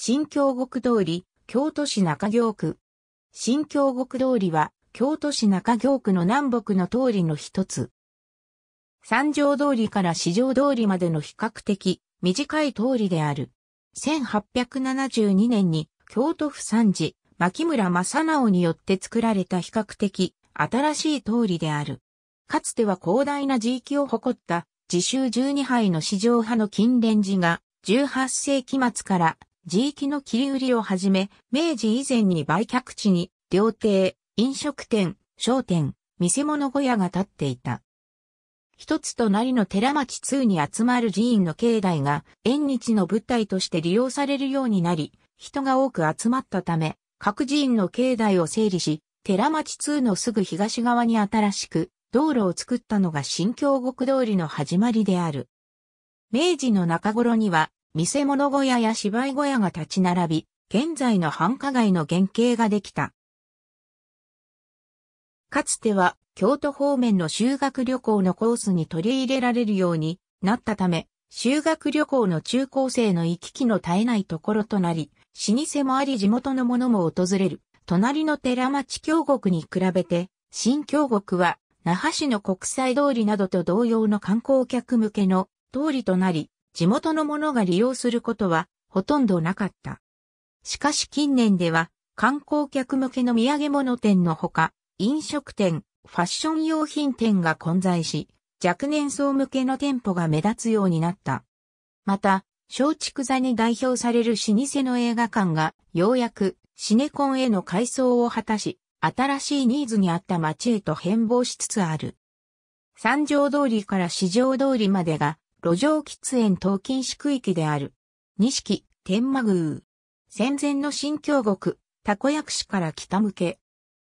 新京極通り、京都市中京区。新京極通りは、京都市中京区の南北の通りの一つ。三条通りから四条通りまでの比較的短い通りである。1872年に京都府三次、牧村正直によって作られた比較的新しい通りである。かつては広大な地域を誇った自州12杯の市場派の金蓮寺が18世紀末から地域の切り売りをはじめ、明治以前に売却地に、料亭、飲食店、商店、見せ物小屋が建っていた。一つ隣の寺町2に集まる寺院の境内が縁日の舞台として利用されるようになり、人が多く集まったため、各寺院の境内を整理し、寺町2のすぐ東側に新しく道路を作ったのが新京極通りの始まりである。明治の中頃には見せ物小屋や芝居小屋が立ち並び、現在の繁華街の原型ができた。かつては、京都方面の修学旅行のコースに取り入れられるようになったため、修学旅行の中高生の行き来の絶えないところとなり、老舗もあり地元の者も訪れる、隣の寺町京国に比べて、新京極は、那覇市の国際通りなどと同様の観光客向けの通りとなり、地元の者が利用することはほとんどなかった。しかし近年では観光客向けの土産物店のほか、飲食店、ファッション用品店が混在し、若年層向けの店舗が目立つようになった。また、松竹座に代表される老舗の映画館が、ようやくシネコンへの改装を果たし、新しいニーズに合った街へと変貌しつつある。三条通りから四条通りまでが路上喫煙等禁止区域である。錦、天満宮。戦前の新京極、たこ薬師から北向け。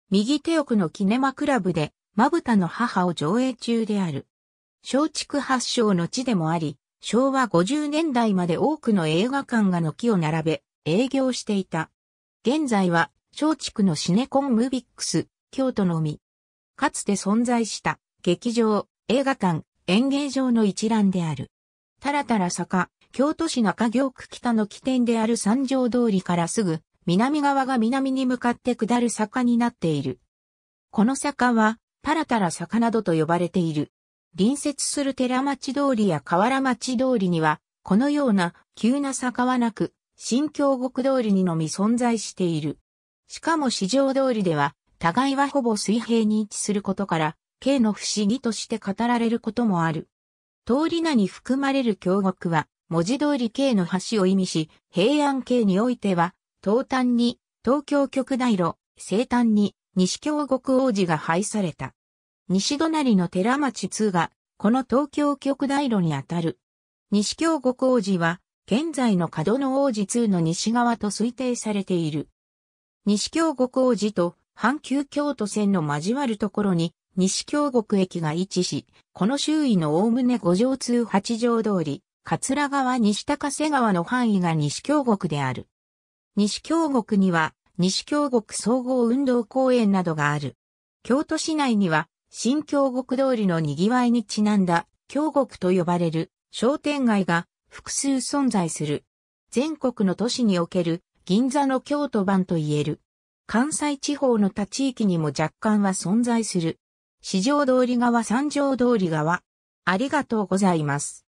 右手奥のキネマクラブで、まぶたの母を上映中である。松竹発祥の地でもあり、昭和50年代まで多くの映画館が軒を並べ、営業していた。現在は、松竹のシネコンムービックス、京都のみ。かつて存在した、劇場、映画館、演芸場の一覧である。たらたら坂、京都市中京区北の起点である三条通りからすぐ、南側が南に向かって下る坂になっている。この坂は、たらたら坂などと呼ばれている。隣接する寺町通りや河原町通りには、このような急な坂はなく、新京極通りにのみ存在している。しかも市場通りでは、互いはほぼ水平に位置することから、京の不思議として語られることもある。通り名に含まれる京極は、文字通り京の橋を意味し、平安京においては、東端に東京極大路、西端に西京極王子が配された。西隣の寺町通が、この東京極大路にあたる。西京極王子は、現在の角の王子通の西側と推定されている。西京極王子と阪急京都線の交わるところに西京極駅が位置し、この周囲の概ね五条通八条通り、桂川西高瀬川の範囲が西京極である。西京極には、西京極総合運動公園などがある。京都市内には、新京極通りの賑わいにちなんだ、京極と呼ばれる商店街が複数存在する。全国の都市における銀座の京都版と言える。関西地方の他地域にも若干は存在する。市場通り側三条通り側。ありがとうございます。